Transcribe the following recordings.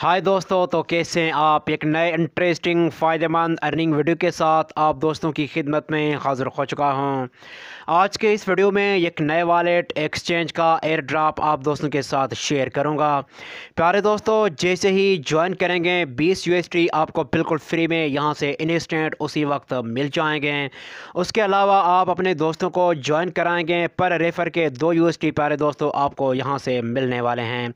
हाय दोस्तों तो कैसे हैं आप एक नए इंटरेस्टिंग फ़ायदेमंद अर्निंग वीडियो के साथ आप दोस्तों की खिदमत में हाज़िर हो चुका हूं आज के इस वीडियो में एक नए वॉलेट एक्सचेंज का एयर ड्राप आप दोस्तों के साथ शेयर करूंगा प्यारे दोस्तों जैसे ही ज्वाइन करेंगे 20 यू आपको बिल्कुल फ्री में यहां से इंस्टेंट उसी वक्त मिल जाएंगे उसके अलावा आप अपने दोस्तों को ज्वाइन कराएँगे पर रेफ़र के दो यू प्यारे दोस्तों आपको यहाँ से मिलने वाले हैं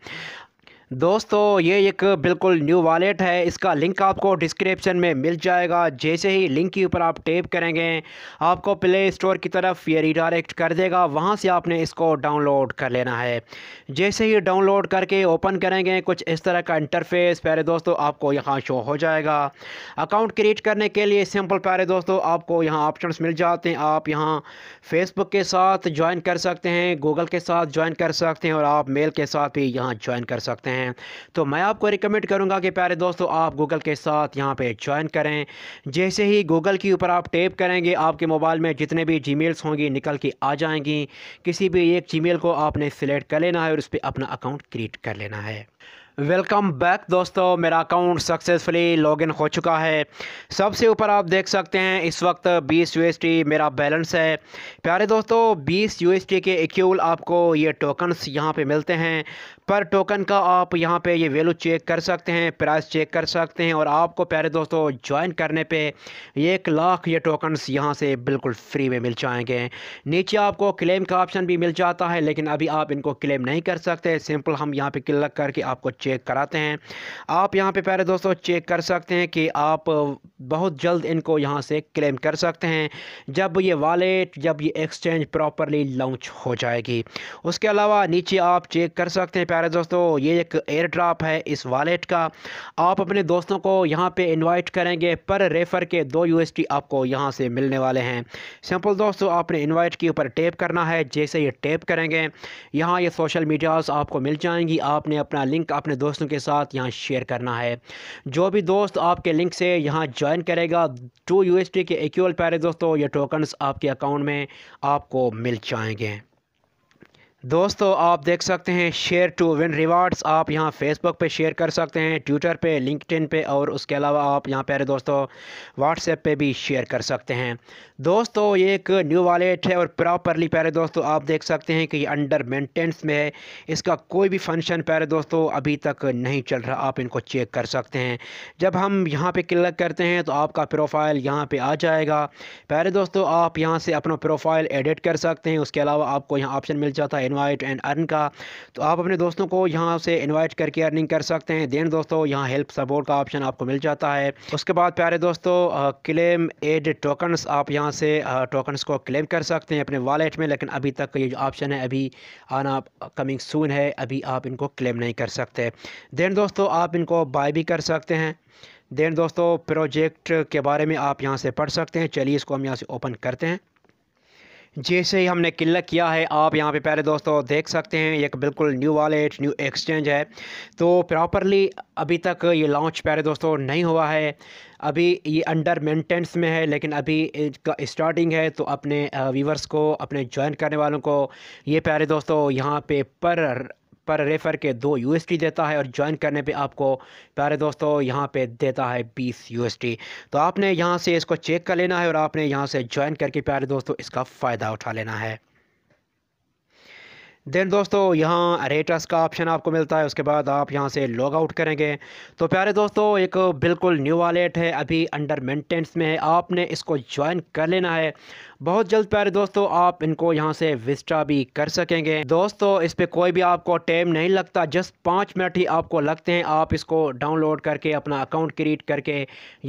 दोस्तों ये एक बिल्कुल न्यू वॉलेट है इसका लिंक आपको डिस्क्रिप्शन में मिल जाएगा जैसे ही लिंक के ऊपर आप टेप करेंगे आपको प्ले स्टोर की तरफ ये रिडायरेक्ट कर देगा वहाँ से आपने इसको डाउनलोड कर लेना है जैसे ही डाउनलोड करके ओपन करेंगे कुछ इस तरह का इंटरफेस प्यारे दोस्तों आपको यहाँ शो हो जाएगा अकाउंट क्रिएट करने के लिए सिंपल प्यारे दोस्तों आपको यहाँ ऑप्शन मिल जाते हैं आप यहाँ फेसबुक के साथ ज्वाइन कर सकते हैं गूगल के साथ ज्वाइन कर सकते हैं और आप मेल के साथ भी यहाँ ज्वाइन कर सकते हैं हैं तो मैं आपको रिकमेंड करूँगा कि प्यारे दोस्तों आप गूगल के साथ यहाँ पे ज्वाइन करें जैसे ही गूगल के ऊपर आप टेप करेंगे आपके मोबाइल में जितने भी जी होंगी निकल के आ जाएंगी किसी भी एक जी को आपने सिलेक्ट कर लेना है और उस पर अपना अकाउंट क्रिएट कर लेना है वेलकम बैक दोस्तों मेरा अकाउंट सक्सेसफुली लॉगिन हो चुका है सबसे ऊपर आप देख सकते हैं इस वक्त 20 यू मेरा बैलेंस है प्यारे दोस्तों 20 यू के इक्यूल आपको ये टोकन्स यहाँ पे मिलते हैं पर टोकन का आप यहाँ पे ये वैल्यू चेक कर सकते हैं प्राइस चेक कर सकते हैं और आपको प्यारे दोस्तों ज्वाइन करने पे एक लाख ये टोकन्स यहाँ से बिल्कुल फ्री में मिल जाएंगे नीचे आपको क्लेम का ऑप्शन भी मिल जाता है लेकिन अभी आप इनको क्लेम नहीं कर सकते सिंपल हम यहाँ पे क्लिक करके आपको चेक कराते हैं आप यहाँ पर प्यारे दोस्तों चेक कर सकते हैं कि आप बहुत जल्द इनको यहाँ से क्लेम कर सकते हैं जब ये वॉलेट जब ये एक्सचेंज प्रॉपरली लॉन्च हो जाएगी उसके अलावा नीचे आप चेक कर सकते हैं प्यारे दोस्तों ये एक एयर ड्राप है इस वॉलेट का आप अपने दोस्तों को यहाँ पे इनवाइट करेंगे पर रेफ़र के दो यूएसटी आपको यहाँ से मिलने वाले हैं सिंपल दोस्तों आपने इनवाइट के ऊपर टेप करना है जैसे ये टेप करेंगे यहाँ ये सोशल मीडियाज़ आपको मिल जाएंगी आपने अपना लिंक अपने दोस्तों के साथ यहाँ शेयर करना है जो भी दोस्त आपके लिंक से यहाँ ज्वाइन करेगा टू यू के इक्वल प्यारे दोस्तों ये टोकन्स आपके अकाउंट में आपको मिल जाएंगे दोस्तों आप देख सकते हैं शेयर टू विन रिवार्ड्स आप यहाँ फेसबुक पे शेयर कर सकते हैं ट्विटर पे लिंकटिन पे और उसके अलावा आप यहाँ प्यारे दोस्तों व्हाट्सएप पे भी शेयर कर सकते हैं दोस्तों ये एक न्यू वॉलेट है और प्रॉपरली प्यारे दोस्तों आप देख सकते हैं कि ये अंडर मेंटेनेंस में है इसका कोई भी फंक्शन प्यारे दोस्तों अभी तक नहीं चल रहा आप इनको चेक कर सकते हैं जब हम यहाँ पर क्लिक करते हैं तो आपका प्रोफाइल यहाँ पर आ जाएगा प्यारे दोस्तों आप यहाँ से अपना प्रोफाइल एडिट कर सकते हैं उसके अलावा आपको यहाँ ऑप्शन मिल जाता है इनवाइट एंड अर्न का तो आप अपने दोस्तों को यहाँ से इनवाइट करके अर्निंग कर सकते हैं देन दोस्तों यहाँ हेल्प सपोर्ट का ऑप्शन आपको मिल जाता है उसके बाद प्यारे दोस्तों क्लेम एड टोकन्स आप यहाँ से टोकन्स को क्लेम कर सकते हैं अपने वॉलेट में लेकिन अभी तक ये जो ऑप्शन है अभी आना कमिंग सून है अभी आप इनको क्लेम नहीं कर सकते देन दोस्तों आप इनको बाय भी कर सकते हैं देन दोस्तों प्रोजेक्ट के बारे में आप यहाँ से पढ़ सकते हैं चलिए इसको हम यहाँ से ओपन करते हैं जैसे ही हमने किल्ला किया है आप यहाँ पे पहले दोस्तों देख सकते हैं एक बिल्कुल न्यू वॉलेट न्यू एक्सचेंज है तो प्रॉपरली अभी तक ये लॉन्च पहले दोस्तों नहीं हुआ है अभी ये अंडर मेंटेनेंस में है लेकिन अभी इसका स्टार्टिंग है तो अपने व्यूवर्स uh, को अपने ज्वाइन करने वालों को ये प्यारे दोस्तों यहाँ पे पर पर रेफ़र के दो यू देता है और ज्वाइन करने पे आपको प्यारे दोस्तों यहाँ पे देता है बीस यू तो आपने यहाँ से इसको चेक कर लेना है और आपने यहाँ से ज्वाइन करके प्यारे दोस्तों इसका फ़ायदा उठा लेना है देन दोस्तों यहाँ रेटस का ऑप्शन आपको मिलता है उसके बाद आप यहाँ से लॉग आउट करेंगे तो प्यारे दोस्तों एक बिल्कुल न्यू वालेट है अभी अंडर मेंटेनेंस में है आपने इसको ज्वाइन कर लेना है बहुत जल्द प्यारे दोस्तों आप इनको यहाँ से विस्टा भी कर सकेंगे दोस्तों इस पर कोई भी आपको टाइम नहीं लगता जस्ट पाँच मिनट ही आपको लगते हैं आप इसको डाउनलोड करके अपना अकाउंट क्रिएट करके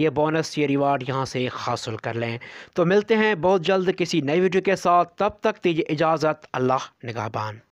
ये बोनस ये रिवार्ड यहाँ से हासिल कर लें तो मिलते हैं बहुत जल्द किसी नई वीडियो के साथ तब तक दीजिए इजाज़त अल्लाह निगाहबान